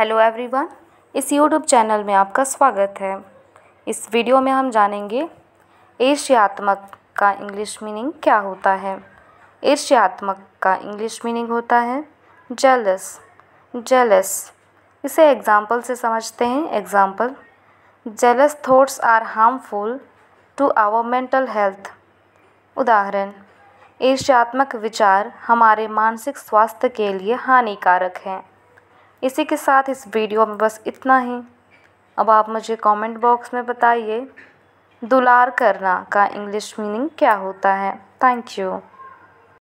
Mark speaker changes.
Speaker 1: hello everyone इस YouTube channel में आपका स्वागत है इस वीडियो में हम जानेंगे ईर्ष्यात्मक का इंग्लिश मीनिंग क्या होता है ईर्ष्यात्मक का इंग्लिश मीनिंग होता है जेलस जेलस इसे एग्ज़ाम्पल से समझते हैं example jealous thoughts are harmful to our mental health उदाहरण ईर्ष्यात्मक विचार हमारे मानसिक स्वास्थ्य के लिए हानिकारक हैं इसी के साथ इस वीडियो में बस इतना ही अब आप मुझे कमेंट बॉक्स में बताइए दुलार करना का इंग्लिश मीनिंग क्या होता है थैंक यू